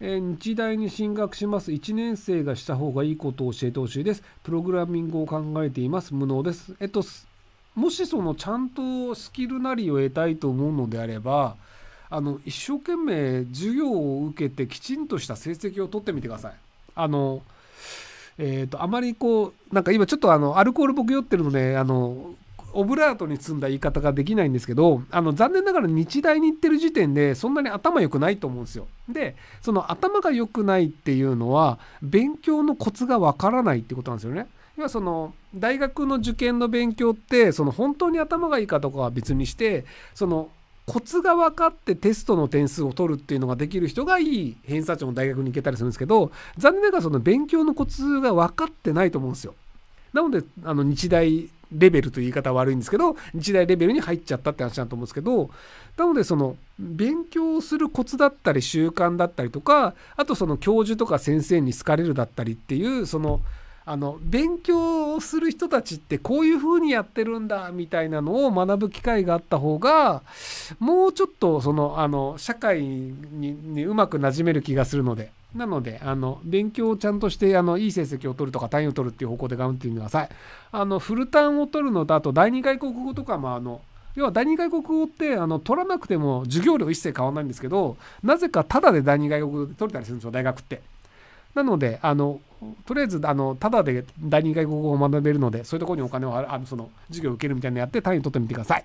えー、日大に進学します1年生がした方がいいことを教えてほしいです。プログラミングを考えています。無能です。えっと、もしそのちゃんとスキルなりを得たいと思うのであれば、あの、一生懸命授業を受けてきちんとした成績を取ってみてください。あの、えっ、ー、と、あまりこう、なんか今ちょっとあの、アルコール僕酔ってるので、あの、オブラートに包んだ言い方ができないんですけど、あの、残念ながら日大に行ってる時点で、そんなに頭良くないと思うんですよ。で、その頭が良くないっていうのは、勉強のコツがわからないってことなんですよね。要はその大学の受験の勉強ってその本当に頭がいいかとかは別にしてそのコツが分かってテストの点数を取るっていうのができる人がいい偏差値の大学に行けたりするんですけど残念ながらその勉強のコツが分かってないと思うんですよ。なのであの日大レベルという言い方は悪いんですけど、日大レベルに入っちゃったって話だと思うんですけど、なのでその、勉強するコツだったり習慣だったりとか、あとその教授とか先生に好かれるだったりっていう、その、あの、勉強をする人たちってこういう風にやってるんだ、みたいなのを学ぶ機会があった方が、もうちょっとその、あの、社会ににうまくなじめる気がするので。なので、あの、勉強をちゃんとして、あの、いい成績を取るとか単位を取るっていう方向で頑張ってみてください。あの、フルターンを取るのと、あと、第2外国語とか、も、あ、の、要は第二外国語ってあの取らなくても授業料一切変わらないんですけどなぜかただで第二外国語で取れたりするんですよ大学って。なのであのとりあえずあのただで第二外国語を学べるのでそういうところにお金をあのその授業を受けるみたいなのやって単位を取ってみてください。